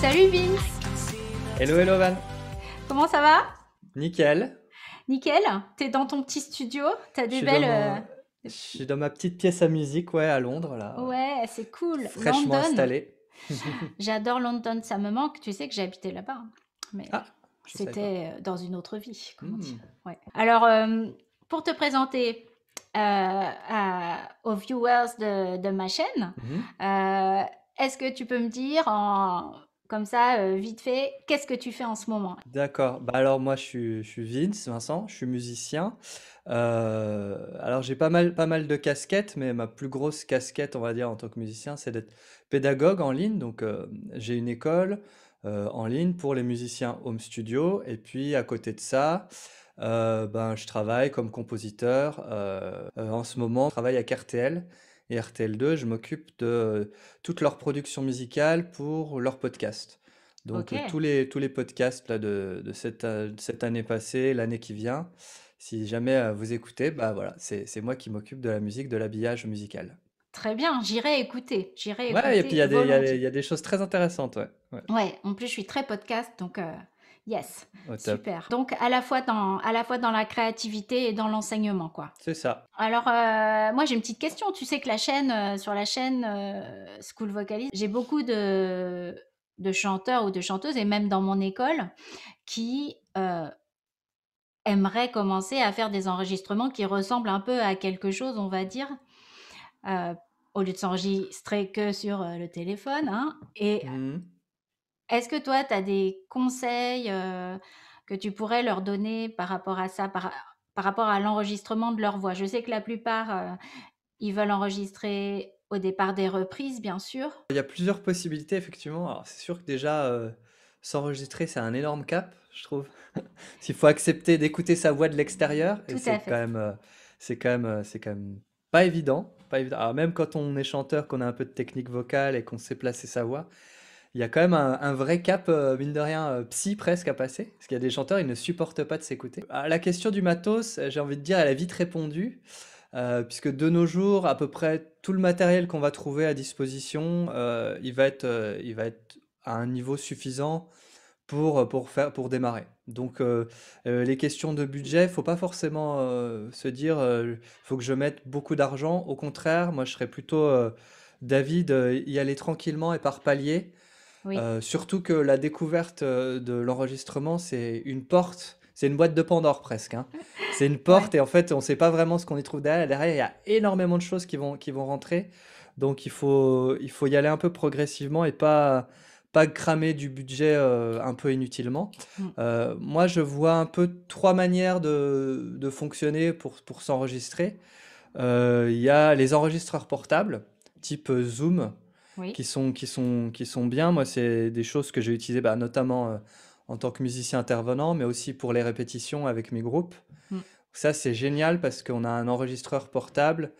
Salut Vince Hello, hello Van Comment ça va Nickel Nickel T'es dans ton petit studio T'as des belles... Euh, je suis dans ma petite pièce à musique, ouais, à Londres, là. Ouais, c'est cool. Fraîchement installé. J'adore London, ça me manque. Tu sais que j'ai habité là-bas. Hein, mais ah, c'était euh, dans une autre vie, comment hmm. dire. Ouais. Alors, euh, pour te présenter, aux viewers de, ma chaîne. Mhm. Est-ce que tu peux me dire en comme ça, euh, vite fait, qu'est-ce que tu fais en ce moment D'accord. Bah, alors moi, je suis, Vince, Vincent, je suis musicien. Euh, alors j'ai pas mal, pas mal de casquettes, mais ma plus grosse casquette, on va dire, en tant que musicien, c'est d'être pédagogue en ligne. Donc euh, j'ai une école en ligne pour les musiciens home studio. Et puis à côté de ça, ben, je travaille comme compositeur. en ce moment, je travaille à RTL, et RTL2, je m'occupe de euh, toute leur production musicale pour leur podcast. Donc tous les, tous les podcasts de, cette, euh, cette année passée, l'année qui vient, si jamais euh, vous écoutez, bah voilà, c'est, moi qui m'occupe de la musique, de l'habillage musical. Très bien, j'irai écouter. J'irai Ouais, et puis il y a des, choses très intéressantes, ouais. en plus, je suis très podcast, donc Yes, super. Donc à la fois dans à la fois dans la créativité et dans l'enseignement quoi. C'est ça. Alors euh, moi j'ai une petite question. Tu sais que la chaîne euh, sur la chaîne euh, School Vocalist, j'ai beaucoup de de chanteurs ou de chanteuses et même dans mon école qui aimeraient commencer à faire des enregistrements qui ressemblent un peu à quelque chose, on va dire au lieu de s'enregistrer que sur le téléphone. Hein, et mmh. Est-ce que toi, tu as des conseils que tu pourrais leur donner par rapport à ça, par, rapport à l'enregistrement de leur voix Je sais que la plupart, ils veulent enregistrer au départ des reprises, bien sûr. Il y a plusieurs possibilités, effectivement. c'est sûr que déjà, s'enregistrer, c'est un énorme cap, je trouve. S'il faut accepter d'écouter sa voix de l'extérieur, c'est quand même, c'est quand même, c'est quand même pas évident. Pas même quand on est chanteur, qu'on a un peu de technique vocale et qu'on sait placer sa voix, il y a quand même un, vrai cap, euh, mine de rien, euh, psy presque à passer. Parce qu'il y a des chanteurs, ils ne supportent pas de s'écouter. la question du matos, euh, j'ai envie de dire, elle a vite répondu. puisque de nos jours, à peu près tout le matériel qu'on va trouver à disposition, il, va être, il va être à un niveau suffisant pour, pour, faire, pour démarrer. Donc les questions de budget, faut pas forcément se dire, il faut que je mette beaucoup d'argent. Au contraire, moi je serais plutôt... David, y aller tranquillement et par palier, euh, surtout que la découverte euh, de l'enregistrement, c'est une porte, c'est une boîte de Pandore presque. Hein. C'est une porte et en fait, on ne sait pas vraiment ce qu'on y trouve derrière. Derrière, il y a énormément de choses qui vont, qui vont rentrer. Donc, il faut, il faut y aller un peu progressivement et pas, pas cramer du budget euh, un peu inutilement. Mm. moi, je vois un peu trois manières de, fonctionner pour s'enregistrer. Il y a les enregistreurs portables, type Zoom, qui sont, qui sont, qui sont bien. Moi, c'est des choses que j'ai utilisées bah, notamment euh, en tant que musicien intervenant, mais aussi pour les répétitions avec mes groupes. Mm. Ça, c'est génial parce qu'on a un enregistreur portable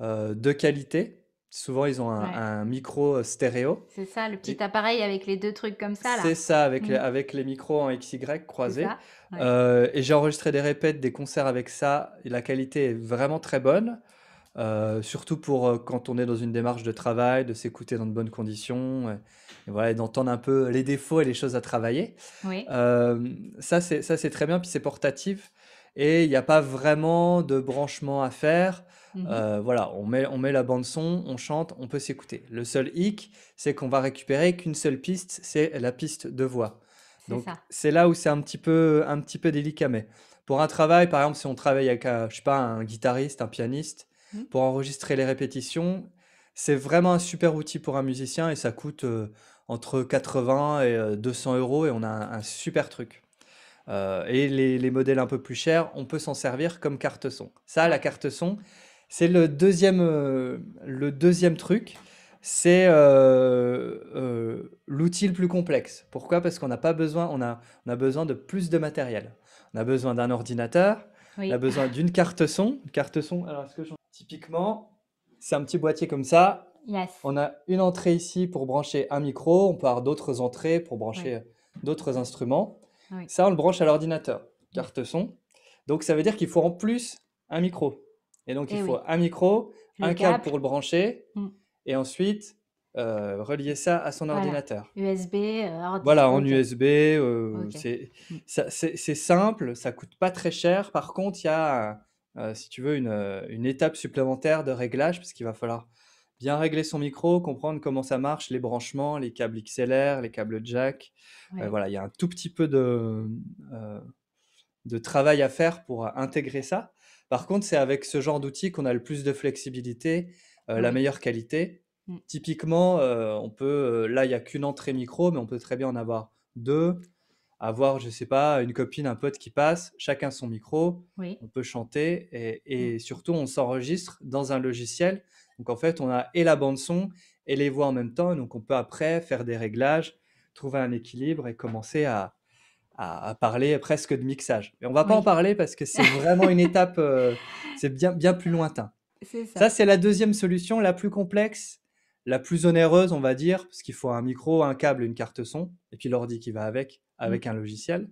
euh, de qualité. Souvent, ils ont un, micro euh, stéréo. C'est ça, le petit appareil avec les deux trucs comme ça, C'est ça, avec les, mm. avec les micros en XY croisés. et j'ai enregistré des répètes, des concerts avec ça. Et la qualité est vraiment très bonne. Euh, surtout pour euh, quand on est dans une démarche de travail, de s'écouter dans de bonnes conditions, voilà, d'entendre un peu les défauts et les choses à travailler. Euh, ça, c'est, très bien, puis c'est portatif, et il n'y a pas vraiment de branchement à faire. Mhm. voilà, on met, on met la bande son, on chante, on peut s'écouter. Le seul hic, c'est qu'on va récupérer qu'une seule piste, c'est la piste de voix. Donc c'est là où c'est un petit peu, un petit peu délicat, mais pour un travail, par exemple, si on travaille avec, je pas, un guitariste, un pianiste, Mmh. pour enregistrer les répétitions. C'est vraiment un super outil pour un musicien et ça coûte euh, entre 80 et 200 euh, euros et on a un, super truc. Euh, et les, modèles un peu plus chers, on peut s'en servir comme carte son. Ça, la carte son, c'est le deuxième, le deuxième truc c'est l'outil le plus complexe. Pourquoi Parce qu'on n'a pas besoin, on a, on a, besoin de plus de matériel. On a besoin d'un ordinateur, on a besoin d'une carte son. Une carte son, alors est-ce que j'en Typiquement, c'est un petit boîtier comme ça. On a une entrée ici pour brancher un micro. On peut avoir d'autres entrées pour brancher euh, d'autres instruments. Ah ça, on le branche à l'ordinateur, carte son. Donc, ça veut dire qu'il faut en plus un micro. Et donc, il eh faut un micro, un câble. pour le brancher. Mm. Et ensuite, euh, relier ça à son ordinateur. USB, euh, Voilà, en USB, mm. c'est simple, ça coûte pas très cher. Par contre, il y a euh, si tu veux, euh, une, étape supplémentaire de réglage, parce qu'il va falloir bien régler son micro, comprendre comment ça marche, les branchements, les câbles XLR, les câbles jack. Euh, voilà, il y a un tout petit peu de, travail à faire pour intégrer ça. Par contre, c'est avec ce genre d'outils qu'on a le plus de flexibilité, la meilleure qualité. Mm. Typiquement, on peut, là, il n'y a qu'une entrée micro, mais on peut très bien en avoir deux, avoir, je ne sais pas, une copine, un pote qui passe, chacun son micro, on peut chanter et, mm. surtout on s'enregistre dans un logiciel. Donc en fait, on a et la bande son et les voix en même temps, donc on peut après faire des réglages, trouver un équilibre et commencer à, parler presque de mixage. Mais on va pas en parler parce que c'est vraiment une étape, euh, c'est bien, bien plus lointain. ça c'est la deuxième solution, la plus complexe la plus onéreuse, on va dire, parce qu'il faut un micro, un câble, une carte son, et puis l'ordi qui va avec, avec mmh. un logiciel.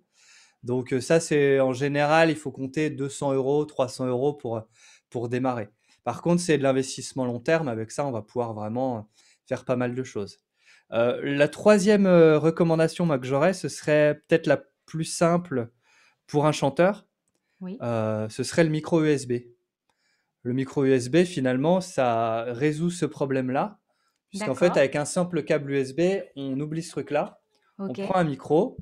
Donc euh, ça, c'est en général, il faut compter 200 euros, 300 euros pour, pour démarrer. Par contre, c'est de l'investissement long terme. Avec ça, on va pouvoir vraiment euh, faire pas mal de choses. Euh, la troisième recommandation que j'aurais, ce serait peut-être la plus simple pour un chanteur. ce serait le micro USB. Le micro USB, finalement, ça résout ce problème-là Puisqu'en fait, avec un simple câble USB, on oublie ce truc-là. On prend un micro,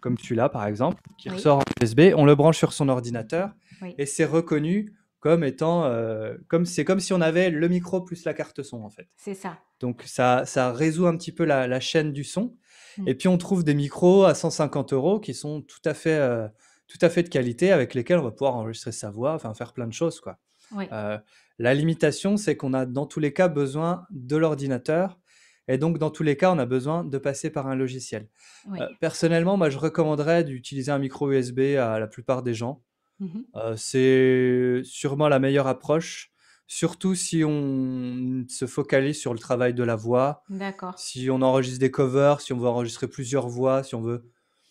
comme celui-là par exemple, qui ressort en USB, on le branche sur son ordinateur et c'est reconnu comme étant. Euh, comme c'est comme si on avait le micro plus la carte son en fait. C'est ça. Donc ça, ça résout un petit peu la, la chaîne du son. Hmm. Et puis on trouve des micros à 150 euros qui sont tout à fait. Euh, tout à fait de qualité avec lesquels on va pouvoir enregistrer sa voix, enfin faire plein de choses quoi. Oui. Euh, la limitation, c'est qu'on a dans tous les cas besoin de l'ordinateur. Et donc, dans tous les cas, on a besoin de passer par un logiciel. Euh, personnellement, moi, je recommanderais d'utiliser un micro USB à la plupart des gens. Mmh euh, c'est sûrement la meilleure approche surtout si on se focalise sur le travail de la voix. D'accord. Si on enregistre des covers, si on veut enregistrer plusieurs voix, si on veut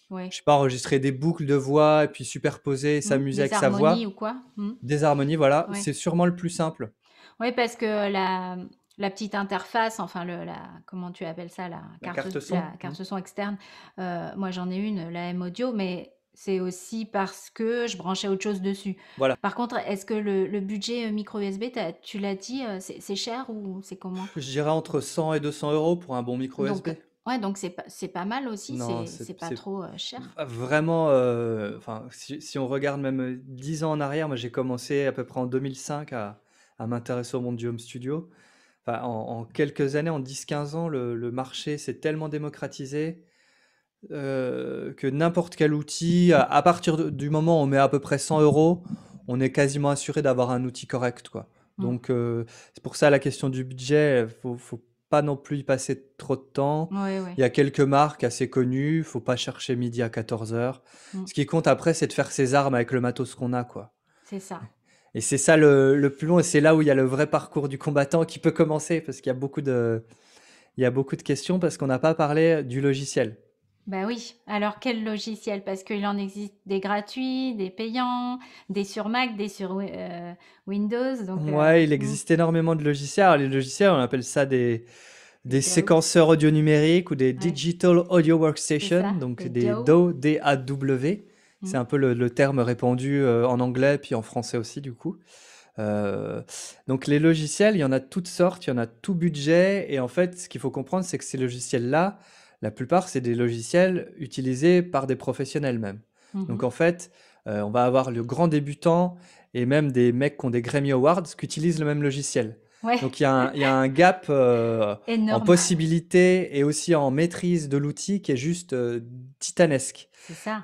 Ouais. Je sais pas, enregistrer des boucles de voix et puis superposer, mmh, s'amuser avec sa voix. Des harmonies ou quoi mmh. Des harmonies, voilà. C'est sûrement le plus simple. Oui, parce que la, la petite interface, enfin, le, la, comment tu appelles ça La, carte, son. La carte mmh. son externe. Euh, moi, j'en ai une, la M-Audio, mais c'est aussi parce que je branchais autre chose dessus. Voilà. Par contre, est-ce que le, le, budget euh, micro USB, tu l'as dit, euh, c'est cher ou c'est comment Je dirais entre 100 et 200 euros pour un bon micro USB. Ouais, donc c'est pas, c'est pas mal aussi, c'est, pas trop cher. vraiment. Enfin, si, on regarde même dix 10 ans en arrière, moi j'ai commencé à peu près en 2005 à, à m'intéresser au monde du home studio. en, quelques années, en 10-15 ans, le, le marché s'est tellement démocratisé que n'importe quel outil, à, partir du moment où on met à peu près 100 euros, on est quasiment assuré d'avoir un outil correct, quoi. Mmh. Donc, c'est pour ça la question du budget, faut, faut pas non plus y passer trop de temps. Il y a quelques marques assez connues, faut pas chercher midi à 14 heures. Mm. Ce qui compte après, c'est de faire ses armes avec le matos qu'on a, quoi. C'est ça. Et c'est ça le, plus long, et c'est là où il y a le vrai parcours du combattant qui peut commencer, parce qu'il y a beaucoup de, il y a beaucoup de questions, parce qu'on n'a pas parlé du logiciel. Ben oui, alors quel logiciel? Parce qu'il en existe des gratuits, des payants, des sur Mac, des sur euh, Windows, donc euh, il existe énormément de logiciels. les logiciels, on appelle ça des des séquenceurs audio numériques ou des digital audio workstation, donc des DAW. Mm. C'est un peu le terme répandu, euh, en anglais, puis en français aussi du coup. donc les logiciels, il y en a toutes sortes, il y en a tout budget et en fait, ce qu'il faut comprendre, c'est que ces logiciels-là la plupart, c'est des logiciels utilisés par des professionnels même. Mhm. Donc en fait, euh, on va avoir le grand débutant et même des mecs qui ont des Grammy Awards qui utilisent le même logiciel. Donc il y, a un gap euh, en possibilité et aussi en maîtrise de l'outil qui est juste euh, titanesque. Ça.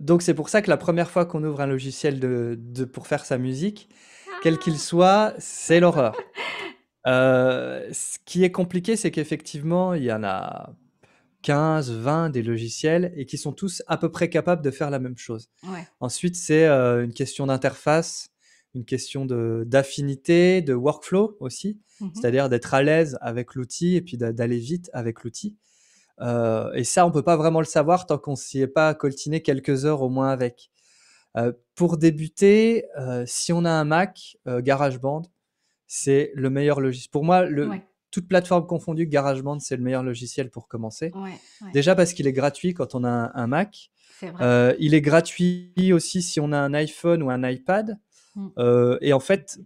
donc c'est pour ça que la première fois qu'on ouvre un logiciel de, pour faire sa musique, ah. quel qu'il soit, c'est l'horreur. ce qui est compliqué, c'est qu'effectivement, il y en a 15, 20 des logiciels et qui sont tous à peu près capables de faire la même chose. Ensuite, c'est euh, une question d'interface, une question d'affinité, de, workflow aussi, mhm. c'est-à-dire d'être à l'aise avec l'outil et puis d'aller vite avec l'outil. Euh, et ça, on peut pas vraiment le savoir tant qu'on s'y est pas coltiné quelques heures au moins avec. Euh, pour débuter, si on a un Mac, GarageBand, c'est le meilleur logiciel. Pour moi, le, toute plateforme confondue, GarageBand, c'est le meilleur logiciel pour commencer. Déjà parce qu'il est gratuit quand on a un, Mac. Euh, il est gratuit aussi si on a un iPhone ou un iPad. Mm. Euh, et en fait,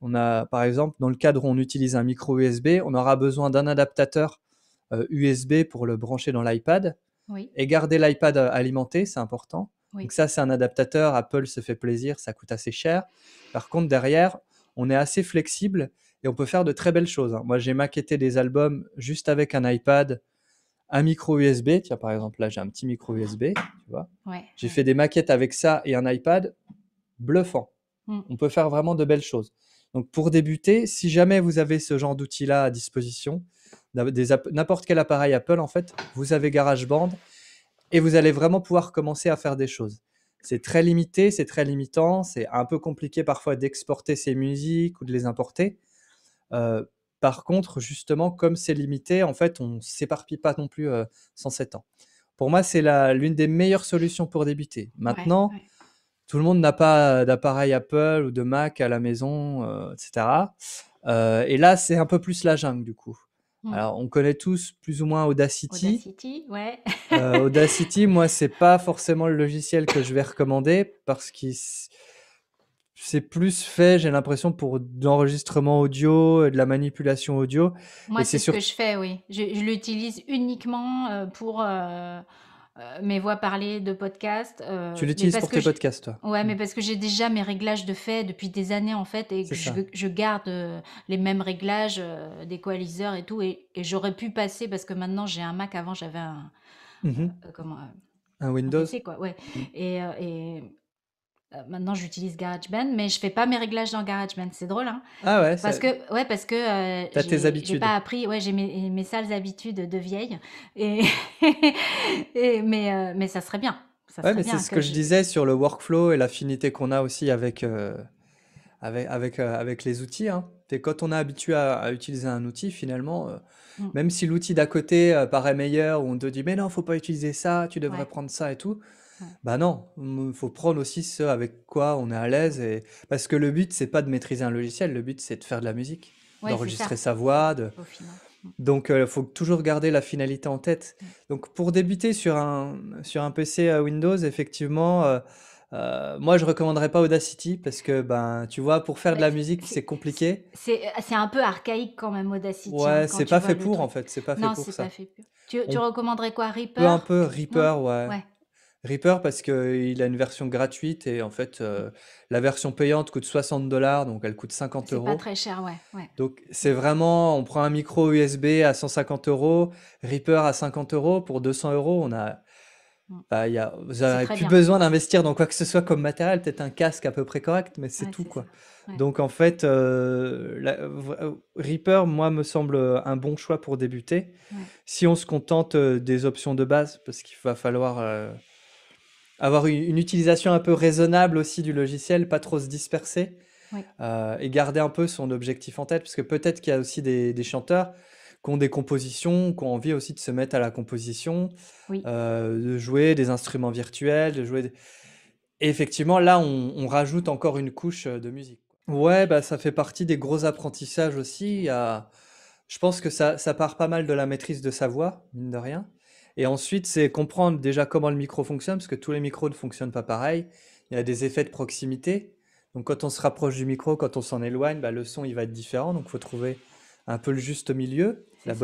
on a, par exemple, dans le cadre où on utilise un micro USB, on aura besoin d'un adaptateur USB euh, pour le brancher dans l'iPad. Et garder l'iPad alimenté, c'est important. Donc ça, c'est un adaptateur. Apple se fait plaisir, ça coûte assez cher. Par contre, derrière, on est assez flexible et on peut faire de très belles choses. Hein. Moi, j'ai maquetté des albums juste avec un iPad, un micro USB. Tiens, par exemple, là, j'ai un petit micro USB. Tu vois j'ai fait des maquettes avec ça et un iPad. Bluffant. Mm. On peut faire vraiment de belles choses. Donc, pour débuter, si jamais vous avez ce genre doutil là à disposition, n'importe quel appareil Apple, en fait, vous avez GarageBand et vous allez vraiment pouvoir commencer à faire des choses. C'est très limité, c'est très limitant, c'est un peu compliqué parfois d'exporter ces musiques ou de les importer par contre, justement, comme c'est limité, en fait, on ne s'éparpille pas non plus sans 107 ans. Pour moi, c'est l'une des meilleures solutions pour débuter. Maintenant, tout le monde n'a pas d'appareil Apple ou de Mac à la maison, etc. et là, c'est un peu plus la jungle, du coup. Mmh. Alors, on connaît tous plus ou moins Audacity. Audacity, ouais. Audacity, moi, c'est pas forcément le logiciel que je vais recommander parce qu'il c'est plus fait, j'ai l'impression, pour de l'enregistrement audio, euh, de la manipulation audio. Moi, c'est ce que je fais, oui. Je, l'utilise uniquement euh, pour euh, mes voix parlées de podcast. tu l'utilises pour tes podcasts, toi Ouais, mais mm. parce que j'ai déjà mes réglages de fait depuis des années, en fait, et je, garde les mêmes réglages des coaliseurs et tout. Et, j'aurais pu passer, parce que maintenant, j'ai un Mac. Avant, j'avais un... Mm-hmm. comment, un Windows quoi, ouais. Mm. et euh, maintenant, j'utilise GarageBand, mais je fais pas mes réglages dans GarageBand. C'est drôle, hein Ah ouais. Parce que, ouais, parce que. Euh, T'as tes habitudes. J'ai pas appris. Ouais, j'ai mes, mes, sales habitudes de vieille. Et, mais, euh, mais ça serait bien. c'est ce que, je... disais sur le workflow et l'affinité qu'on a aussi avec avec avec les outils. Hein. quand on est habitué à, utiliser un outil, finalement, mm. même si l'outil d'à côté paraît meilleur, ou on te dit mais non, faut pas utiliser ça, tu devrais prendre ça et tout bah non, il faut prendre aussi ce avec quoi on est à l'aise et parce que le but c'est pas de maîtriser un logiciel, le but c'est de faire de la musique, d'enregistrer sa voix, mm. donc il euh, faut toujours garder la finalité en tête. Mm. Donc pour débuter sur un sur un PC euh, Windows, effectivement, euh, moi je recommanderais pas Audacity parce que ben tu vois pour faire de la musique c'est compliqué. c'est- un peu archaïque quand même Audacity hein, Ouais, c'est pas fait pour en fait, c'est pas fait Non, c'est pas fait pour. Tu, recommanderais quoi, Reaper un peu Reaper, ouais. Ouais. Reaper parce qu'il a une version gratuite et en fait, euh, la version payante coûte 60 dollars, donc elle coûte cinquante C'est pas très cher, ouais, Donc c'est vraiment on prend un micro USB à 150 euros, Reaper à 50 euros, pour 200 euros, on a mm. bah, y a vous plus besoin d'investir dans quoi que ce soit comme matériel, peut-être un casque à peu près correct, mais c'est tout, quoi. Donc en fait, euh, euh, Reaper, moi, me semble, un bon choix pour débuter. Si on se contente, des options de base, parce qu'il va falloir, avoir une, utilisation un peu raisonnable aussi du logiciel, pas trop se disperser euh, et garder un peu son objectif en tête, parce que peut-être qu'il y a aussi des, chanteurs qui ont des compositions, qui ont envie aussi de se mettre à la composition, euh, de jouer des instruments virtuels, de jouer. Et effectivement, là, on, rajoute encore une couche de musique. Ouais, bah, ça fait partie des gros apprentissages aussi. Je pense que ça, ça part pas mal de la maîtrise de sa voix, mine de rien. Et ensuite, c'est comprendre déjà comment le micro fonctionne, parce que tous les micros ne fonctionnent pas pareil. Il y a des effets de proximité. Donc quand on se rapproche du micro, quand on s'en éloigne, bah, le son il va être différent. Donc il faut trouver un peu le juste milieu la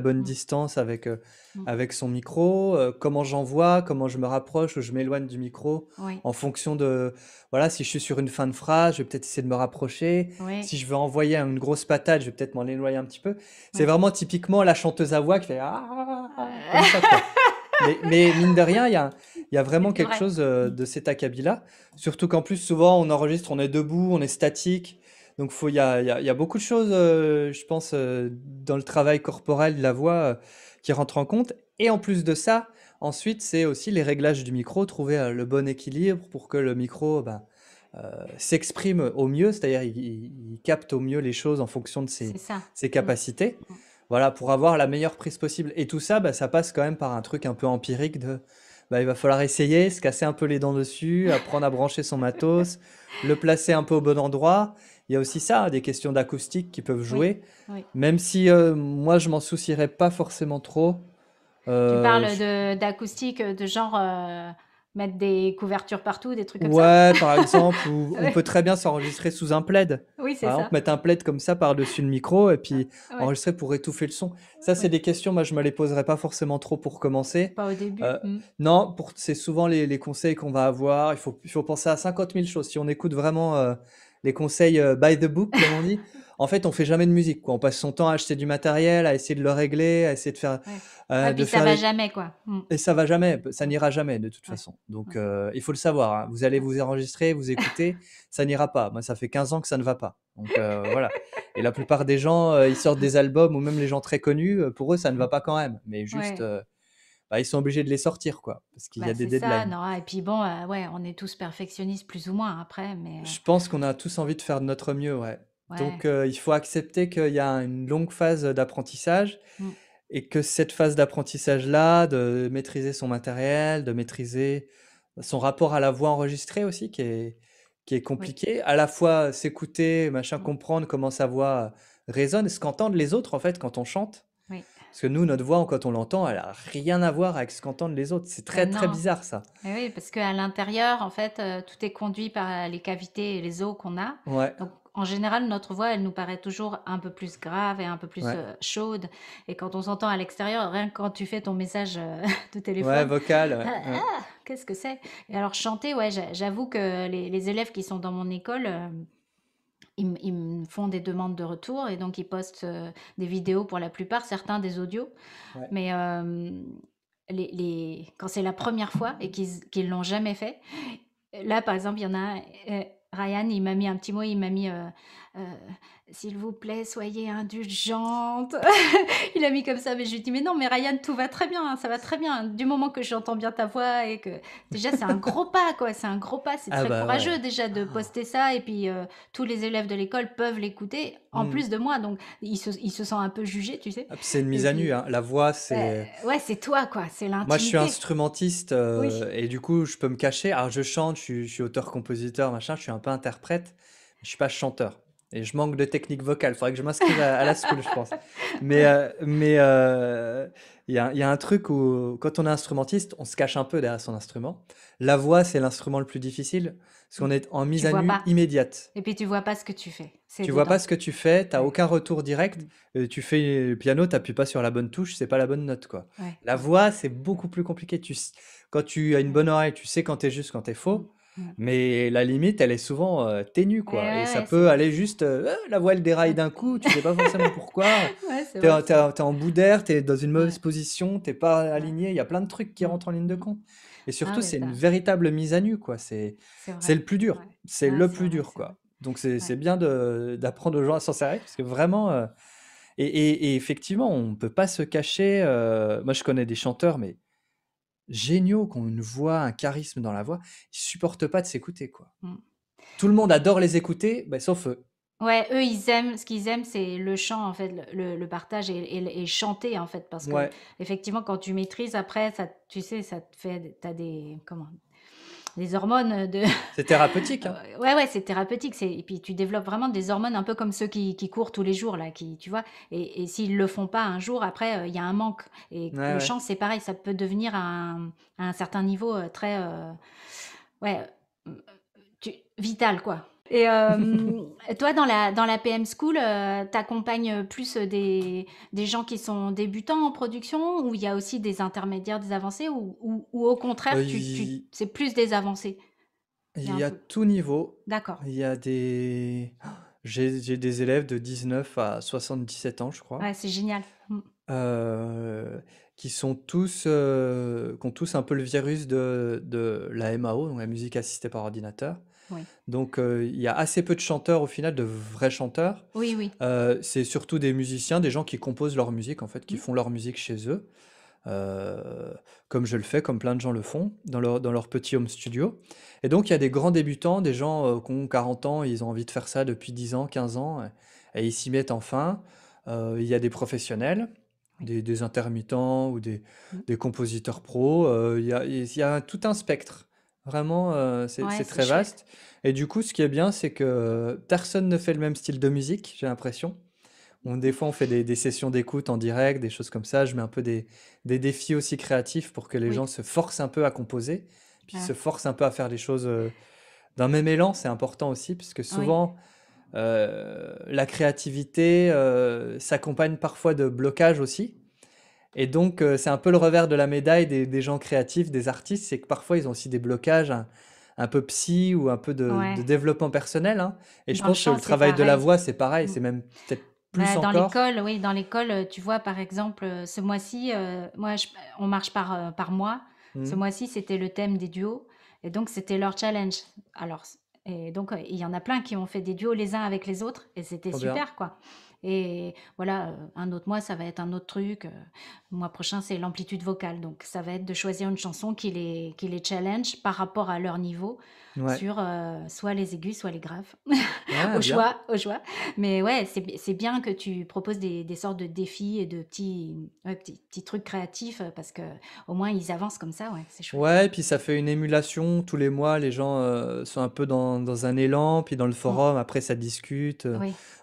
bonne, mmh. distance avec, euh, mmh. avec son micro, euh, comment j'envoie, comment je me rapproche ou je m'éloigne du micro, en fonction de, voilà, si je suis sur une fin de phrase, je vais peut-être essayer de me rapprocher, si je veux envoyer une grosse patate, je vais peut-être m'en éloigner un petit peu. C'est vraiment typiquement la chanteuse à voix qui fait ah, mais, mine de rien, il y a, vraiment quelque chose euh, mmh. de cet acabit-là, surtout qu'en plus souvent on enregistre, on est debout, on est statique. Donc il y, a, beaucoup de choses, euh, je pense, euh, dans le travail corporel de la voix euh, qui rentrent en compte. Et en plus de ça, ensuite, c'est aussi les réglages du micro, trouver le bon équilibre pour que le micro bah, s'exprime au mieux, c'est-à-dire il, capte au mieux les choses en fonction de ses, capacités. Mm. Mm. Voilà, pour avoir la meilleure prise possible. Et tout ça, bah, ça passe quand même par un truc un peu empirique de... Bah, il va falloir essayer, se casser un peu les dents dessus, apprendre à brancher son matos, le placer un peu au bon endroit il y a aussi ça, des questions d'acoustique qui peuvent jouer. Même si euh, moi, je m'en soucierais pas forcément trop. tu euh, parles d'acoustique, euh, de, genre mettre des couvertures partout, des trucs comme ça. Ouais, par exemple, on peut très bien s'enregistrer sous un plaid. Oui, c'est ça. mettre un plaid comme ça par-dessus le micro et puis enregistrer pour étouffer le son. Ça, c'est des questions, moi, je me les poserais pas forcément trop pour commencer. Pas au début. Hmm. Non, c'est souvent les, conseils qu'on va avoir. Il faut, il faut penser à 50 000 choses. Si on écoute vraiment les conseils euh, by the book, comme on dit. En fait, on fait jamais de musique. On passe son temps à acheter du matériel, à essayer de le régler, à essayer de faire. Euh, de ça va jamais, quoi. Mm. Et ça va jamais, ça n'ira jamais de toute façon. Donc, euh, il faut le savoir. Hein. Vous allez vous enregistrer, vous écouter, ça n'ira pas. Moi, ça fait 15 ans que ça ne va pas. Donc voilà. Et la plupart des gens, ils sortent des albums ou même les gens très connus, pour eux, ça ne va mm. pas quand même. Mais juste, bah, ils sont obligés de les sortir, quoi, parce qu'il y bah, a des deadlines. Ça, et puis bon, euh, ouais, on est tous perfectionnistes plus ou moins après, mais. Je euh pense qu'on a tous envie de faire de notre mieux, ouais. Donc euh, il faut accepter qu'il y a une longue phase d'apprentissage. Mm. Et que cette phase d'apprentissage-là, de maîtriser son matériel, de maîtriser son rapport à la voix enregistrée aussi, qui est, qui est compliqué. À la fois s'écouter, machin, mm. comprendre comment sa voix résonne, ce qu'entendent les autres en fait quand on chante. Parce que nous, notre voix, quand on l'entend, elle n'a rien à voir avec ce qu'entendent les autres. C'est très, très bizarre, ça. Eh oui, parce qu'à l'intérieur, en fait, euh, tout est conduit par les cavités et les os qu'on a. Donc, en général, notre voix, elle nous paraît toujours un peu plus grave et un peu plus euh, chaude. Et quand on s'entend à l'extérieur, rien que quand tu fais ton message euh, de téléphone. Ouais, vocal. Ah, ah, qu'est-ce que c'est Et alors, chanter, ouais, j'avoue que les, les, élèves qui sont dans mon école ils, me- font des demandes de retour et donc ils postent euh, des vidéos pour la plupart, certains des audios. Mais euh, les, quand c'est la première fois et qu'ils qu'ils l'ont jamais fait, là par exemple, il y en a, un, euh, Ryan, il m'a mis un petit mot, il m'a mis euh, s'il vous plaît, soyez indulgente. il a mis comme ça, mais je lui dis, mais non, mais Ryan, tout va très bien, hein, ça va très bien. Du moment que j'entends bien ta voix et que déjà, c'est un gros pas, quoi. C'est un gros pas, c'est ah très bah courageux déjà de ah. poster ça. Et puis, euh, tous les élèves de l'école peuvent l'écouter en mm. plus de moi. Donc, il se, il sent un peu jugé, tu sais. Ah, c'est une mise à nu. Hein. La voix, c'est. Bah, ouais, c'est toi, quoi. C'est l'intimité. Moi, je suis instrumentiste euh, et du coup, je peux me cacher. Alors, je chante, je suis, je suis auteur-compositeur, machin, je suis un peu interprète. Je suis pas chanteur. Et je manque de technique vocale. Il faudrait que je m'inscrive à, la school, je pense. Mais euh, mais euh, il y, a, y, a un truc où, quand on est instrumentiste, on se cache un peu derrière son instrument. La voix, c'est l'instrument le plus difficile, parce qu'on est en mise à nu immédiate. Et puis, tu vois pas ce que tu fais. Tu ne vois pas ce que tu fais, tu n'as aucun retour direct. Mm. Euh, tu fais le piano, tu n'appuies pas sur la bonne touche, c'est pas la bonne note. quoi. La voix, c'est beaucoup plus compliqué. Tu, quand tu as une bonne oreille, tu sais quand tu es juste, quand tu es faux. Mais la limite, elle est souvent euh, ténue, quoi. et ça peut aller juste, euh, euh, la voile déraille d'un coup, tu sais pas forcément pourquoi. tu es en bout d'air, tu es dans une mauvaise position, t'es pas aligné, il y a plein de trucs qui rentrent en ligne de compte. Et ah surtout, c'est une véritable mise à nu, quoi. C'est, le plus dur. C'est le plus dur, quoi. Donc c'est, bien d'apprendre aux gens à s'en servir, parce que vraiment... et, et, et, effectivement, on ne peut pas se cacher. moi, je connais des chanteurs, mais géniaux, qu'on une voix, un charisme dans la voix, ils supportent pas de s'écouter, quoi. Mmh. Tout le monde adore les écouter, bah, sauf eux. Ouais, eux, ils aiment, ce qu'ils aiment, c'est le chant, en fait, le, partage et, chanter, en fait, parce que, effectivement, quand tu maîtrises, après, ça, tu sais, ça te fait, t'as des, comment, des hormones euh, de. C'est thérapeutique. Hein. ouais, ouais, c'est thérapeutique. Et puis tu développes vraiment des hormones un peu comme ceux qui, courent tous les jours là, qui, tu vois. Et, et s'ils le font pas un jour, après euh, il y a un manque. Et le champ c'est pareil, ça peut devenir un, à un certain niveau euh, très, ouais, vital quoi. Et euh, toi, dans la, dans la PM School, euh, tu accompagnes plus des, des, gens qui sont débutants en production ou il y a aussi des intermédiaires, des avancés ou, ou, au contraire, euh, c'est plus des avancés il y a tout niveau. D'accord. Il y a des. J'ai des élèves de 19 à 77 ans, je crois. Ouais, c'est génial. Mm. qui sont tous. ont tous un peu le virus de, de la MAO, donc la musique assistée par ordinateur. Donc euh, il y a assez peu de chanteurs au final, de vrais chanteurs. Oui, oui. Euh, c'est surtout des musiciens, des gens qui composent leur musique en fait, qui mm. font leur musique chez eux, euh, comme je le fais, comme plein de gens le font dans leur, petit home studio. Et donc il y a des grands débutants, des gens qui ont 40 ans, ils ont envie de faire ça depuis 10 ans, 15 ans, et, ils s'y mettent enfin. il y a des professionnels. Des, intermittents ou des, mm. compositeurs pros. Il y, a tout un spectre. Vraiment, euh, c'est très vaste et du coup, ce qui est bien, c'est que personne ne fait le même style de musique, j'ai l'impression. des fois, on fait des sessions d'écoute en direct, des choses comme ça. Je mets un peu des défis aussi créatifs pour que les gens se forcent un peu à composer, puis se forcent un peu à faire les choses, euh, d'un même élan. C'est important aussi puisque que souvent, euh, la créativité, s'accompagne parfois de blocages aussi. Et donc, euh, c'est un peu le revers de la médaille des, gens créatifs, des artistes, c'est que parfois, ils ont aussi des blocages un, peu psy ou un peu de, développement personnel. Hein. Et je pense que le travail de la voix, c'est pareil, mm. c'est même peut-être plus bah, encore. dans l'école, oui, dans l'école, euh, tu vois, par exemple, euh, ce mois-ci, moi, on marche par, par mois. Ce mm. mois-ci, c'était le thème des duos. Et donc, c'était leur challenge. Alors, et donc, il y en a plein qui ont fait des duos les uns avec les autres. Et c'était super, quoi. Et voilà, euh, un autre mois, ça va être un autre truc. Le euh, mois prochain, c'est l'amplitude vocale. Donc, ça va être de choisir une chanson qui les, qui les challenge par rapport à leur niveau, sur euh, soit les aigus, soit les graves, ah, au choix, au choix. Mais ouais, c'est bien que tu proposes des, sortes de défis et de petits, petits, trucs créatifs euh, parce que au moins ils avancent comme ça, ouais, c'est chouette. Ouais, puis ça fait une émulation. Tous les mois, les gens euh, sont un peu dans, un élan, puis dans le forum, après ça discute.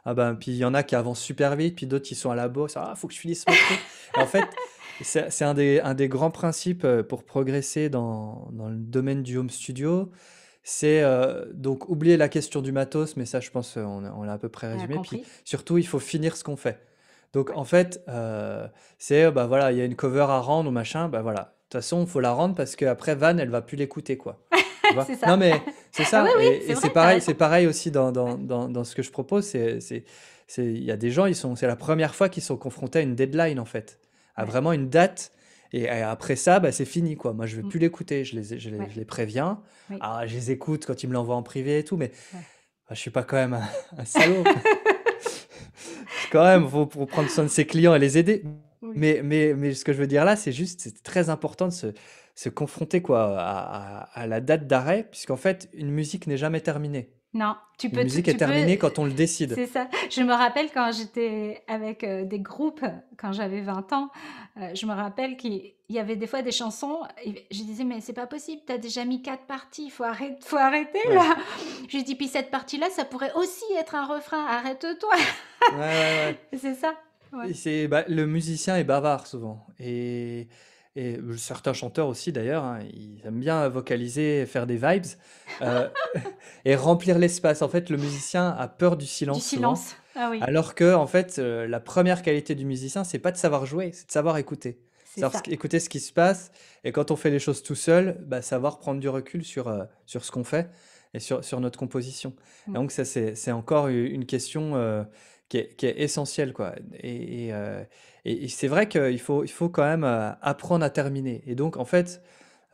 ah ben, puis il y en a qui avancent super vite, puis d'autres qui sont à la bourse. Ah, faut que je finisse mon truc. en fait, c'est un des, un des grands principes pour progresser dans, dans le domaine du home studio. C'est euh, donc oublier la question du matos, mais ça, je pense, euh, on, l'a à peu près résumé. Puis surtout, il faut finir ce qu'on fait. Donc en fait, euh, c'est bah voilà, il y a une cover à rendre ou machin, bah voilà. De toute façon, il faut la rendre parce qu'après Van, elle va plus l'écouter quoi. Non mais c'est ça. Ah et c'est pareil, c'est pareil aussi dans, ce que je propose. C'est il y a des gens, ils sont, c'est la première fois qu'ils sont confrontés à une deadline en fait, à vraiment une date et, après ça, bah, c'est fini, quoi. Moi, je ne vais mm. plus l'écouter. Je les, préviens. Ah, je les écoute quand ils me l'envoient en privé et tout, mais bah, je suis pas quand même un, salaud. quand même, faut, faut prendre soin de ses clients et les aider. Mais, ce que je veux dire là, c'est juste, c'est très important de se, confronter quoi, à la date d'arrêt, puisqu'en fait, une musique n'est jamais terminée. Non, tu peux. La musique tu, est terminée quand on le décide. C'est ça. Je me rappelle quand j'étais avec euh, des groupes, quand j'avais 20 ans, euh, je me rappelle qu'il y avait des fois des chansons. je disais, mais c'est pas possible, t'as déjà mis quatre parties, faut, arrêter, faut arrêter là. Je dit, puis cette partie-là, ça pourrait aussi être un refrain, arrête-toi. Ouais, ouais, c'est ça. Bah, le musicien est bavard souvent. Et et euh, certains chanteurs aussi d'ailleurs, hein, ils aiment bien vocaliser, faire des vibes euh, et remplir l'espace. En fait, le musicien a peur du silence. Ah oui. Alors que, en fait, euh, la première qualité du musicien, c'est pas de savoir jouer, c'est de savoir écouter. ça. écouter ce qui se passe. Et quand on fait les choses tout seul, bah, savoir prendre du recul sur, sur ce qu'on fait et sur, sur notre composition. Mm. donc, ça, c'est, c'est encore une question qui est, essentiel, quoi. Euh, et, c'est vrai qu'il faut, il faut quand même euh, apprendre à terminer. Et donc, en fait,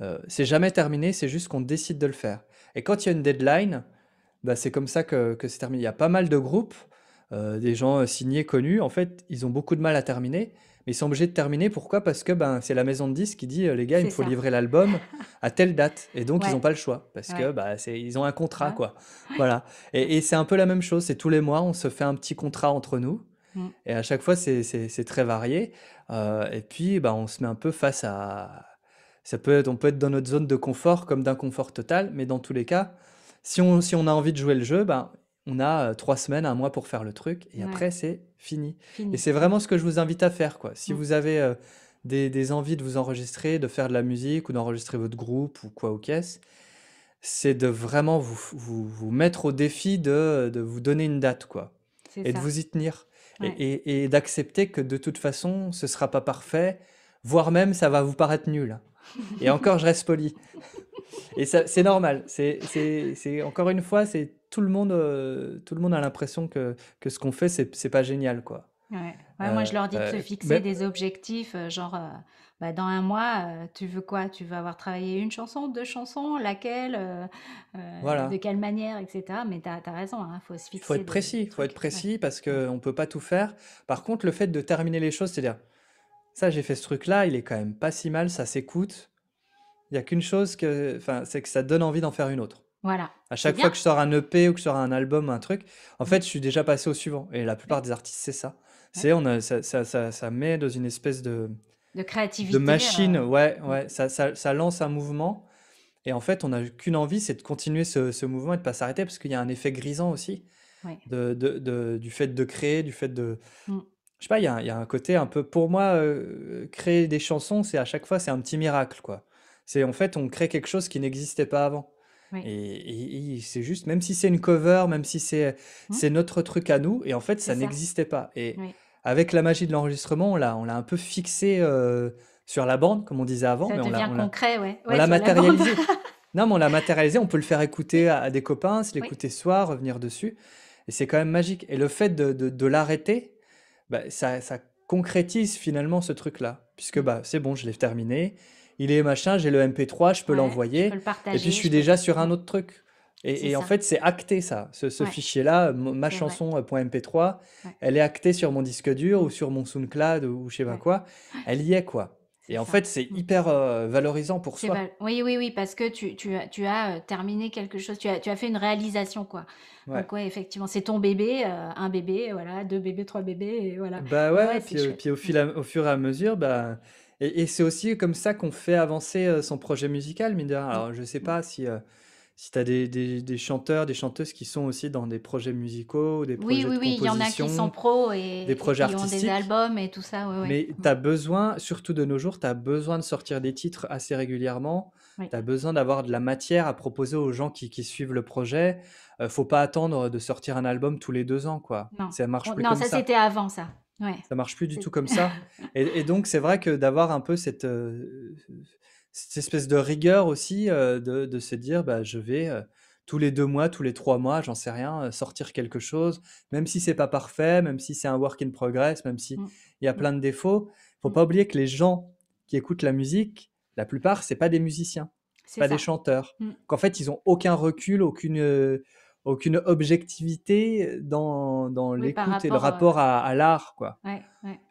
euh, c'est jamais terminé, c'est juste qu'on décide de le faire. Et quand il y a une deadline, bah, c'est comme ça que, c'est terminé. Il y a pas mal de groupes, des gens signés, connus, en fait, ils ont beaucoup de mal à terminer ils sont obligés de terminer. Pourquoi Parce que ben, c'est la maison de disques qui dit euh, les gars, il faut livrer l'album à telle date. Et donc, ils n'ont pas le choix parce que bah, c'est, ils ont un contrat. quoi. Voilà. Et, c'est un peu la même chose. C'est tous les mois, on se fait un petit contrat entre nous. Mm. Et à chaque fois, c'est, très varié. Euh, et puis, bah, on se met un peu face à. Ça peut être, on peut être dans notre zone de confort comme d'inconfort total, mais dans tous les cas, si on, si on a envie de jouer le jeu, ben, on a euh, trois semaines, un mois pour faire le truc. Et après, c'est fini. Et c'est vraiment ce que je vous invite à faire. quoi. Si vous avez euh, des, envies de vous enregistrer, de faire de la musique ou d'enregistrer votre groupe ou quoi au caisse, c'est de vraiment vous, vous, mettre au défi de, vous donner une date quoi, et de vous y tenir. Et, et d'accepter que de toute façon, ce sera pas parfait, voire même ça va vous paraître nul. Et encore, je reste poli. Et c'est normal. C'est encore une fois, c'est tout le monde, euh, tout le monde a l'impression que, que ce qu'on fait, c'est pas génial, quoi. Ouais. moi, je leur dis de euh, se euh, fixer des objectifs, genre. Bah, dans un mois, tu veux quoi Tu veux avoir travaillé une chanson, deux chansons, laquelle, de quelle manière, etc. Mais tu as, raison, il hein, faut se fixer. Il faut être précis, faut être précis parce qu'on mm. ne peut pas tout faire. Par contre, le fait de terminer les choses, c'est-à-dire, ça, j'ai fait ce truc-là, il est quand même pas si mal, ça s'écoute. Il y a qu'une chose que, enfin, c'est que ça donne envie d'en faire une autre. Voilà. À chaque fois que je sors un EP ou que je sors un album, un truc, en mm. fait, je suis déjà passé au suivant. Et la plupart des artistes, c'est ça. C'est on a, ça, ça, ça, met dans une espèce de de créativité, de machine. Euh, ouais, mm. ouais. Ça, ça, lance un mouvement. Et en fait, on n'a qu'une envie, c'est de continuer ce, mouvement et de pas s'arrêter, parce qu'il y a un effet grisant aussi de, de, du fait de créer, du fait de mm. Je sais pas, il y, y, a un côté un peu, pour moi, euh, créer des chansons, c'est à chaque fois, c'est un petit miracle, quoi. C'est en fait, on crée quelque chose qui n'existait pas avant. Et, c'est juste, même si c'est une cover, même si c'est mmh. notre truc à nous, et en fait, ça n'existait pas. Et avec la magie de l'enregistrement, on l'a on l'a un peu fixé euh, sur la bande, comme on disait avant, Ça devient concret, oui. on l'a matérialisé. Non, mais on l'a matérialisé, on peut le faire écouter à, des copains, se l'écouter soir, revenir dessus. Et c'est quand même magique. Et le fait de, l'arrêter, bah, ça, ça concrétise finalement ce truc-là. Puisque mmh. bah, c'est bon, je l'ai terminé, il est machin, j'ai le MP3, je peux l'envoyer. Et puis je suis déjà sur un autre truc. Et, en fait, c'est acté ça. Ce, fichier-là, ma chanson.mp3, euh, elle est actée sur mon disque dur ou sur mon SoundCloud ou je sais pas quoi. Elle y est quoi. Et en fait, c'est mm. hyper euh, valorisant pour soi. Oui, oui, oui, parce que tu, as, tu as euh, terminé quelque chose, tu as, tu as fait une réalisation, quoi. Ouais. Donc, effectivement, c'est ton bébé, un bébé, voilà, deux bébés, trois bébés, et voilà. Bah ouais, puis, au, mm. fil au fur et à mesure, bah, et, c'est aussi comme ça qu'on fait avancer euh, son projet musical, mine mm. Alors, je ne sais mm. pas si, euh, si tu as des, des, chanteurs, des chanteuses qui sont aussi dans des projets musicaux, des projets oui, de oui, il y en a qui sont pros et, des qui ont des albums et tout ça. Mais mm. tu as besoin, surtout de nos jours, tu as besoin de sortir des titres assez régulièrement. Tu as besoin d'avoir de la matière à proposer aux gens qui, qui suivent le projet. ne euh, faut pas attendre de sortir un album tous les deux ans, quoi. Non, marche plus comme ça. ça, c'était avant ça. Ouais. Ça marche plus du tout comme ça. Et, donc, c'est vrai que d'avoir un peu cette, euh, espèce de rigueur aussi, euh, de, se dire, bah, je vais euh, tous les deux mois, tous les trois mois, j'en sais rien, sortir quelque chose, même si c'est pas parfait, même si c'est un work in progress, même si mmh. il y a plein de défauts. Faut mmh. pas oublier que les gens qui écoutent la musique, la plupart, c'est pas des musiciens, c'est pas des chanteurs. Mmh. Qu'en fait, ils ont aucun recul, aucune aucune objectivité dans, l'écoute et le rapport euh, à, l'art. quoi.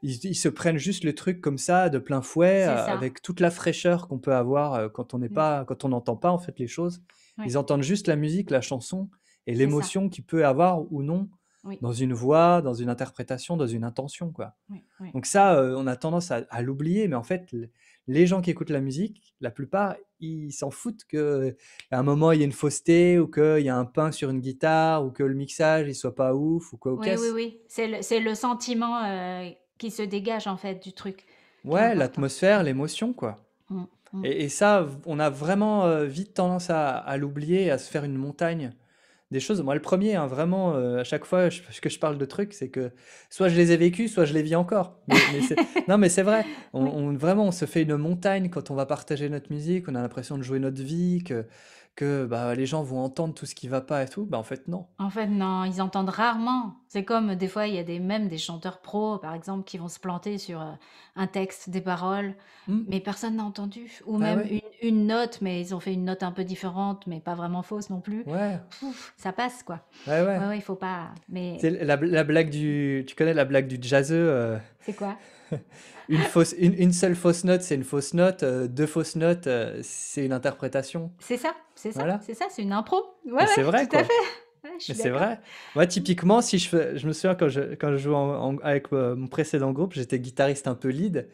Ils, se prennent juste le truc comme ça, de plein fouet, euh, avec toute la fraîcheur qu'on peut avoir euh, mm. quand on n'entend pas en fait les choses. Ils entendent juste la musique, la chanson et l'émotion qu'il peut avoir ou non dans une voix, dans une interprétation, dans une intention. quoi. Donc ça, on a tendance à, à l'oublier, mais en fait, les gens qui écoutent la musique, la plupart, ils s'en foutent qu'à un moment, il y ait une fausseté ou qu'il y a un pain sur une guitare ou que le mixage, il soit pas ouf ou quoi. oui, oui, oui. C'est le, sentiment euh, qui se dégage, en fait, du truc. Ouais, l'atmosphère, l'émotion, quoi. Mmh, mmh. Et, ça, on a vraiment euh, vite tendance à l'oublier, à se faire une montagne des choses. Moi, le premier, hein, vraiment, euh, à chaque fois que je parle de trucs, c'est que soit je les ai vécus, soit je les vis encore. non, mais c'est vrai. vraiment, on se fait une montagne quand on va partager notre musique. On a l'impression de jouer notre vie, que que bah, les gens vont entendre tout ce qui va pas et tout, bah en fait non. En fait, non, ils entendent rarement. C'est comme des fois, il y a des même des chanteurs pros, par exemple, qui vont se planter sur euh, un texte, des paroles, hmm. mais personne n'a entendu. Ou ah même une, une note, mais ils ont fait une note un peu différente, mais pas vraiment fausse non plus. ouais, ça passe, quoi. ouais, ouais. Ouais, ouais, il faut pas. Mais C'est la, blague du, tu connais la blague du jazzeux euh, c'est quoi une, fausse, une, seule fausse note, c'est une fausse note. Euh, deux fausses notes, euh, c'est une interprétation. C'est ça, c'est ça, c'est ça, c'est une impro. c'est vrai, tout à fait. c'est vrai. Moi, typiquement, si je, fais, je me souviens quand je, quand je jouais avec euh, mon précédent groupe, j'étais guitariste un peu lead.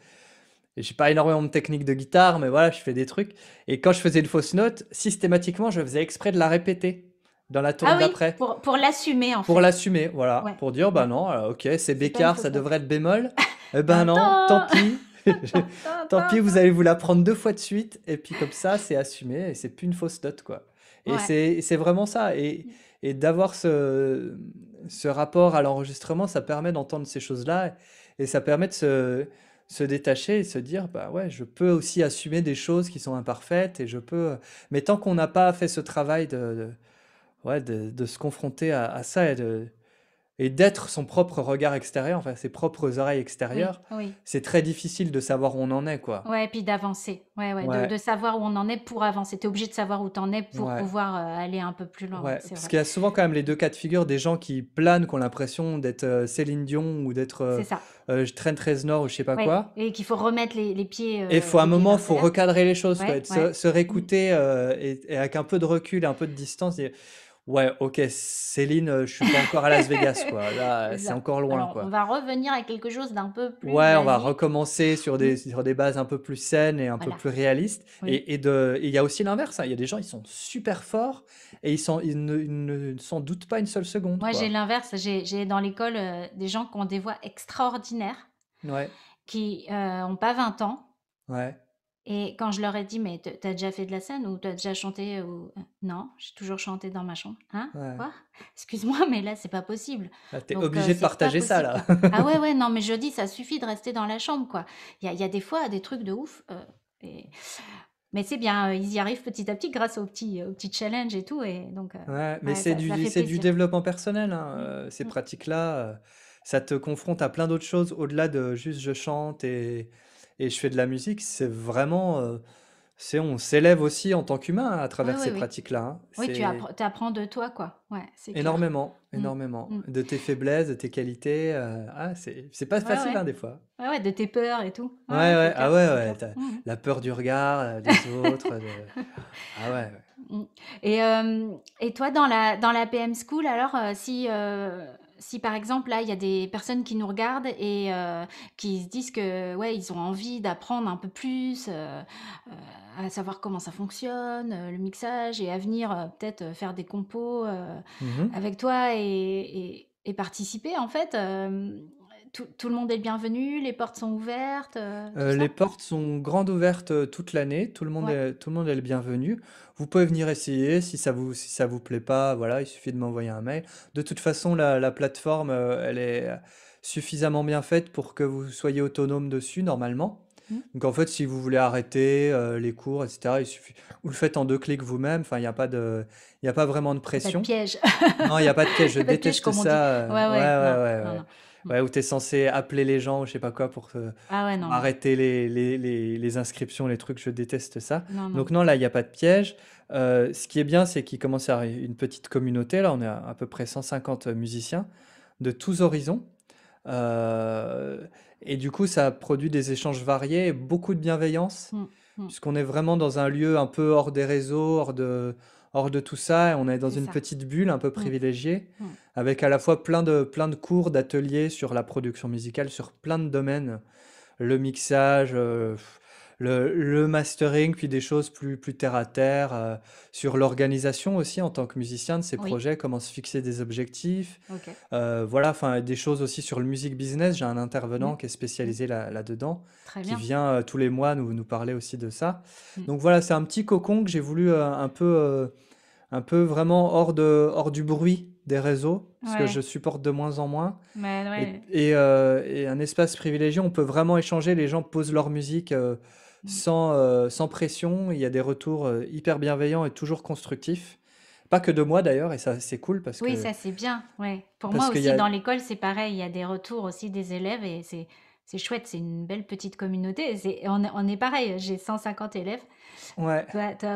J'ai pas énormément de technique de guitare, mais voilà, je fais des trucs. Et quand je faisais une fausse note, systématiquement, je faisais exprès de la répéter dans la tournée ah oui, d'après. Pour, l'assumer, en fait. Pour l'assumer, voilà. Pour dire, bah non, euh, ok, c'est Bécard, ça devrait être bémol. et eh ben non, tant pis. tant pis, vous allez vous la prendre deux fois de suite. Et puis comme ça, c'est assumé et c'est plus une fausse note, quoi. Et c'est vraiment ça. Et, et d'avoir ce, ce rapport à l'enregistrement, ça permet d'entendre ces choses-là. Et ça permet de se, se détacher et se dire bah ouais je peux aussi assumer des choses qui sont imparfaites et je peux mais tant qu'on n'a pas fait ce travail de ouais, de, se confronter à, ça et d'être son propre regard extérieur, enfin ses propres oreilles extérieures, c'est très difficile de savoir où on en est, quoi. Ouais, et puis d'avancer, ouais, ouais, De, savoir où on en est pour avancer. T'es obligé de savoir où t'en es pour pouvoir euh, aller un peu plus loin. Ouais, parce qu'il y a souvent quand même les deux cas de figure, des gens qui planent, qui ont l'impression d'être euh, Céline Dion ou d'être euh, je traîne 13 Nord ou je sais pas quoi. Et qu'il faut remettre les, pieds. Euh, et faut à un moment, faut recadrer les choses, Se, réécouter et, avec un peu de recul, et un peu de distance, Ouais, ok, Céline, euh, je suis encore à Las Vegas, quoi. Là, euh, c'est encore loin, Alors, on va revenir à quelque chose d'un peu plus Ouais, on va recommencer sur des, mm. sur des bases un peu plus saines et un peu plus réalistes. Et, et de, il y a aussi l'inverse, hein. Il y a des gens, ils sont super forts et ils, sont, ils ne, s'en doutent pas une seule seconde, Moi, j'ai l'inverse. J'ai dans l'école euh, des gens qui ont des voix extraordinaires, qui ont pas 20 ans, ouais, et quand je leur ai dit, mais tu t'as déjà fait de la scène ou t'as déjà chanté ou... Euh, non, j'ai toujours chanté dans ma chambre. Hein Quoi Excuse-moi, mais là, c'est pas possible. Tu ah, t'es euh, obligé de partager ça, là. ah ouais, ouais, non, mais je dis, ça suffit de rester dans la chambre, quoi. Il y, a, des fois des trucs de ouf. Euh, et... Mais c'est bien, ils y arrivent petit à petit grâce aux petits, aux petits challenges et tout. Et donc, ouais, mais c'est, du, du, développement personnel. Hein, mmh, ces mmh. pratiques-là, ça te confronte à plein d'autres choses au-delà de juste je chante et, et je fais de la musique, c'est vraiment. Euh, c'est on s'élève aussi en tant qu'humain à travers ces pratiques-là. Hein. Oui, tu apprends de toi, quoi. Ouais, énormément, mm. énormément. Mm. De tes faiblesses, de tes qualités. Euh, ah, c'est pas facile, hein, des fois. Ouais, ouais, de tes peurs et tout. Ouais, Ouais, ah ouais, ouais, ah mm, la peur du regard euh, des autres. Ah ouais. Et, et toi, dans la, dans la PM School, alors, si, si par exemple là il y a des personnes qui nous regardent et euh, qui se disent que ouais ils ont envie d'apprendre un peu plus euh, euh, à savoir comment ça fonctionne le mixage et à venir peut-être faire des compos mmh avec toi et, et, participer en fait tout, le monde est le bienvenu, les portes sont ouvertes, euh, euh, les portes sont grandes ouvertes euh, toute l'année, tout le monde est, tout le monde est le bienvenu. Vous pouvez venir essayer si ça vous, si ça vous plaît pas, voilà, il suffit de m'envoyer un mail. De toute façon, la, plateforme, elle est suffisamment bien faite pour que vous soyez autonome dessus normalement. Mmh. Donc en fait, si vous voulez arrêter les cours, etc., il suffit, vous le faites en deux clics vous-même. il n'y a pas de, a pas vraiment de Il n'y a pas de piège. Non, il n'y a pas de piège. Je déteste ça. Ouais, ouais, ouais, où tu es censé appeler les gens ou je sais pas quoi pour ah arrêter les, les, les, inscriptions, les trucs, je déteste ça. Donc non, là, il n'y a pas de piège. Euh, ce qui est bien, c'est qu'il commence à une petite communauté. Là, on est à, peu près 150 musiciens de tous horizons. Euh, et du coup, ça produit des échanges variés, et beaucoup de bienveillance, mm, mm. puisqu'on est vraiment dans un lieu un peu hors des réseaux, hors de, hors de tout ça. Et on est dans une petite bulle un peu mm. privilégiée avec à la fois plein de, plein de cours, d'ateliers sur la production musicale, sur plein de domaines, le mixage, euh, le, mastering, puis des choses plus, plus terre à terre, euh, sur l'organisation aussi en tant que musicien de ces projets, comment se fixer des objectifs, euh, voilà, enfin des choses aussi sur le music business. J'ai un intervenant mm. qui est spécialisé mm. là- là-dedans, qui vient tous les mois nous, nous parler aussi de ça. Mm. Donc voilà, c'est un petit cocon que j'ai voulu un peu un peu vraiment hors de hors du bruit des réseaux, ce que je supporte de moins en moins. Euh, et, un espace privilégié, on peut vraiment échanger. Les gens posent leur musique euh, mm. sans, euh, sans pression. Il y a des retours hyper bienveillants et toujours constructifs. Pas que de moi d'ailleurs, et ça c'est cool parce Oui, ça c'est bien. Pour moi aussi, dans l'école, c'est pareil. Il y a des retours aussi des élèves et c'est c'est chouette, c'est une belle petite communauté. on, est pareil, j'ai 150 élèves. Toi,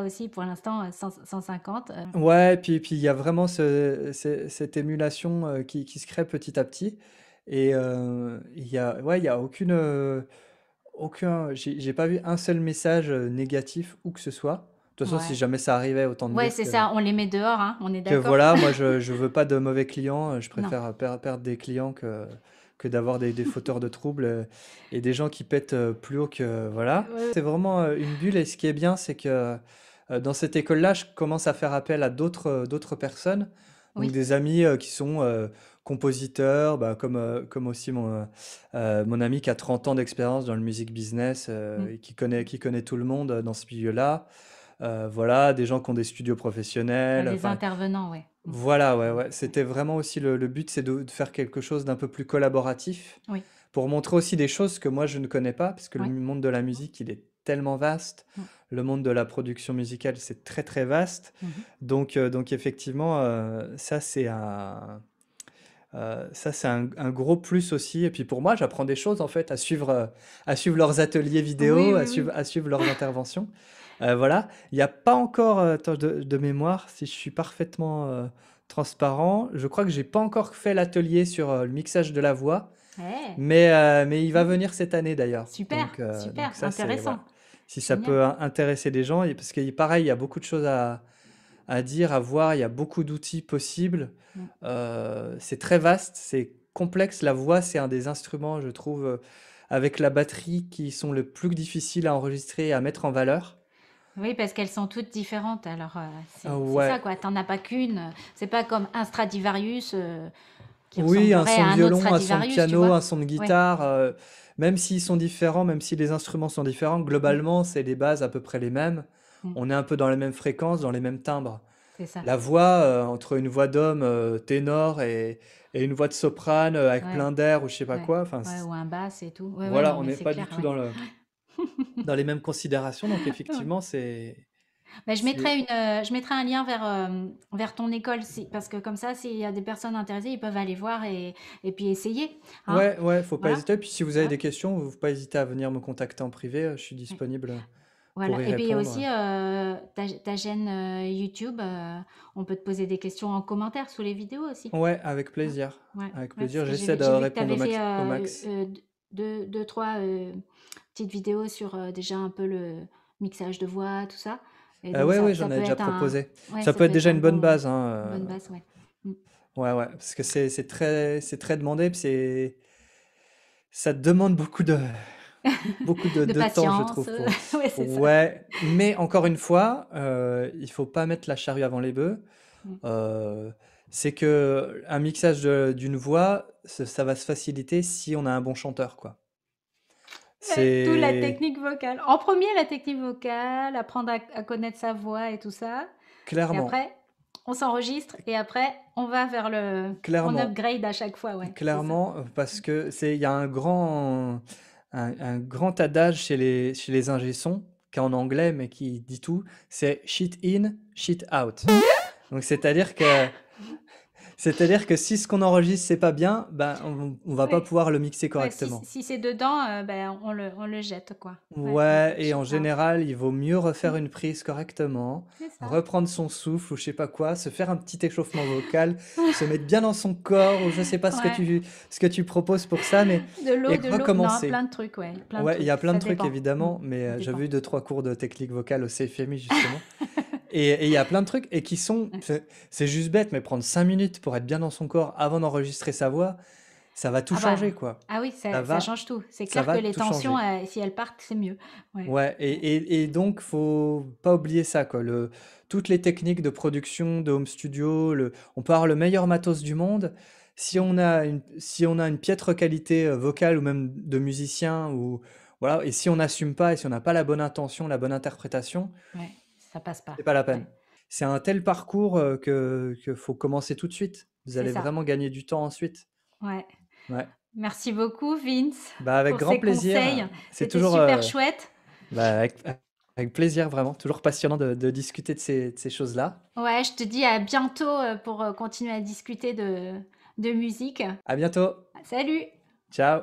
aussi, pour l'instant, 150. Euh, euh. Ouais, et puis il y a vraiment cette émulation euh, qui, se crée petit à petit. Et il n'y a, ouais, a aucune. aucun, j'ai, pas vu un seul message négatif ou que ce soit. De toute façon, si jamais ça arrivait, autant de Ouais, c'est ça, on les met dehors, hein, on est d'accord. Que voilà, moi, je ne veux pas de mauvais clients, je préfère perdre des clients que, que d'avoir des, fauteurs de troubles euh, et des gens qui pètent euh, plus haut que. Euh, voilà. C'est vraiment une bulle. Et ce qui est bien, c'est que dans cette école-là, je commence à faire appel à d'autres, personnes. Donc des amis qui sont compositeurs, bah, comme, comme aussi mon, mon ami qui a 30 ans d'expérience dans le music business mm. et qui connaît, qui connaît tout le monde dans ce milieu-là. Euh, voilà, des gens qui ont des studios professionnels, des intervenants, oui. voilà, ouais, ouais. C'était vraiment aussi le but, c'est de faire quelque chose d'un peu plus collaboratif, pour montrer aussi des choses que moi je ne connais pas, parce que le monde de la musique, il est tellement vaste. Mm. Le monde de la production musicale, c'est très, très vaste. Mm-hmm. Euh, donc effectivement, euh, ça c'est un ça c'est un gros plus aussi et puis pour moi, j'apprends des choses en fait à suivre, à suivre leurs ateliers vidéo, à suivre leurs interventions. Euh, voilà, il n'y a pas encore euh, de, mémoire, si je suis parfaitement euh, transparent, je crois que j'ai pas encore fait l'atelier sur le mixage de la voix, mais, il va mhm. venir cette année d'ailleurs. Super, super, intéressant. Si ça peut intéresser des gens, parce que pareil, il y a beaucoup de choses à, dire, à voir, il y a beaucoup d'outils possibles. Mm. c'est très vaste, c'est complexe. La voix, c'est un des instruments, je trouve, avec la batterie qui sont le plus difficiles à enregistrer et à mettre en valeur. Oui, parce qu'elles sont toutes différentes. Alors, euh, ah c'est ça, quoi. T'en as pas qu'une. C'est pas comme un Stradivarius euh, qui Oui, un son à un autre violon, un son de piano, un son de guitare, euh, même s'ils sont différents, même si les instruments sont différents, globalement, mm. c'est les bases à peu près les mêmes. Mm. On est un peu dans les mêmes fréquences, dans les mêmes timbres. ça. La voix, entre une voix d'homme ténor et, une voix de soprane avec plein d'air ou je sais pas quoi, ou un basse et tout. voilà, on n'est pas du tout dans le dans les mêmes considérations. Donc effectivement, c'est... Bah, je, mettrai une, euh, je mettrai un lien vers, euh, vers ton école, parce que comme ça, s'il y a des personnes intéressées, ils peuvent aller voir et, et puis essayer. Hein. Ouais, ouais, faut pas hésiter hésiter. Puis si vous avez des questions, vous pouvez pas hésiter à venir me contacter en privé, euh, je suis disponible. Voilà. Pour y et puis aussi, ta, ta, chaîne YouTube, on peut te poser des questions en commentaire sous les vidéos aussi. Ouais, avec plaisir. Avec plaisir, j'essaie de répondre au max. au max. deux, trois vidéo sur, euh, déjà un peu le mixage de voix, tout ça ah oui ouais, j'en ai déjà proposé. Ça peut être déjà une bonne base, hein, euh. bonne base, ouais. Mm. Ouais, ouais, parce que c'est très c'est très demandé, c'est ça demande beaucoup de beaucoup de temps, je trouve, ouais, ça. mais encore une fois, euh, il faut pas mettre la charrue avant les bœufs. Mm. c'est que c'est qu'un mixage d'une voix, ça va se faciliter si on a un bon chanteur, quoi. C'est tout la technique vocale. En premier, la technique vocale, apprendre à, connaître sa voix et tout ça. Clairement. Et après, on s'enregistre et après, on va vers le. Clairement. On upgrade à chaque fois, ouais. Clairement, euh, parce que c'est il y a un grand un, grand adage chez les chez les ingésons qui est en anglais mais qui dit tout. C'est shit in, shit out. Donc c'est à dire que c'est-à-dire que si ce qu'on enregistre, c'est pas bien, ben, on, ne va pas pouvoir le mixer correctement. si, c'est dedans, euh, ben, on, le, jette, quoi. Ouais, et en général, il vaut mieux refaire mm. une prise correctement, reprendre son souffle ou je sais pas quoi, se faire un petit échauffement vocal, se mettre bien dans son corps ou je sais pas ce, que tu, ce que tu proposes pour ça, mais de l'eau, de recommencer. a plein de trucs, ouais. ouais, il y a plein de trucs, évidemment, mais euh, j'ai vu deux, trois cours de technique vocale au CFMI, justement. Et il y a plein de trucs et qui sont. C'est juste bête, mais prendre cinq minutes pour être bien dans son corps avant d'enregistrer sa voix, ça va tout ah bah, changer, quoi. Ah oui, ça, change tout. C'est clair que les tensions, euh, si elles partent, c'est mieux. Ouais, et, et, et, donc, faut pas oublier ça, quoi. Le, toutes les techniques de production, de home studio, le, on peut avoir le meilleur matos du monde. Si on a une, si on a une piètre qualité euh, vocale ou même de musicien, ou, voilà, et si on n'assume pas et si on n'a pas la bonne intention, la bonne interprétation, ça passe pas. C'est pas la peine. C'est un tel parcours euh, que, faut commencer tout de suite. Vous allez vraiment gagner du temps ensuite. Ouais. ouais. Merci beaucoup, Vince. Bah, avec grand plaisir. C'est toujours super euh, chouette. Bah, avec, avec, plaisir, vraiment. Toujours passionnant de, discuter de ces, ces choses-là. Ouais, je te dis à bientôt euh, pour continuer à discuter de, de musique. À bientôt. Salut. Ciao.